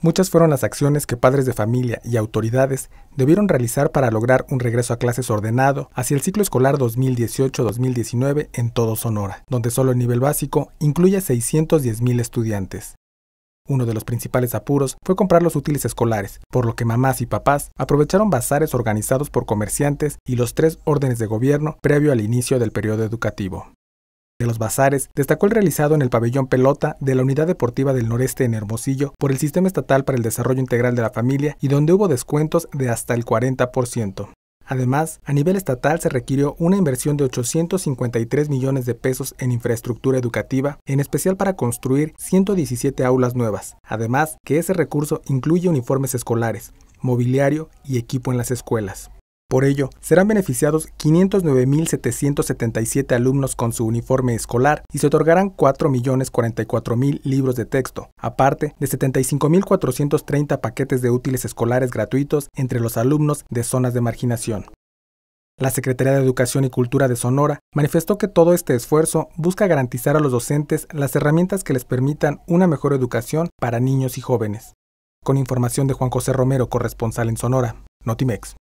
Muchas fueron las acciones que padres de familia y autoridades debieron realizar para lograr un regreso a clases ordenado hacia el ciclo escolar 2018-2019 en todo Sonora, donde solo el nivel básico incluye 610 mil estudiantes. Uno de los principales apuros fue comprar los útiles escolares, por lo que mamás y papás aprovecharon bazares organizados por comerciantes y los tres órdenes de gobierno previo al inicio del periodo educativo de los bazares, destacó el realizado en el pabellón Pelota de la Unidad Deportiva del Noreste en Hermosillo por el Sistema Estatal para el Desarrollo Integral de la Familia y donde hubo descuentos de hasta el 40%. Además, a nivel estatal se requirió una inversión de 853 millones de pesos en infraestructura educativa, en especial para construir 117 aulas nuevas. Además, que ese recurso incluye uniformes escolares, mobiliario y equipo en las escuelas. Por ello, serán beneficiados 509.777 alumnos con su uniforme escolar y se otorgarán 4.044.000 libros de texto, aparte de 75.430 paquetes de útiles escolares gratuitos entre los alumnos de zonas de marginación. La Secretaría de Educación y Cultura de Sonora manifestó que todo este esfuerzo busca garantizar a los docentes las herramientas que les permitan una mejor educación para niños y jóvenes. Con información de Juan José Romero, corresponsal en Sonora, Notimex.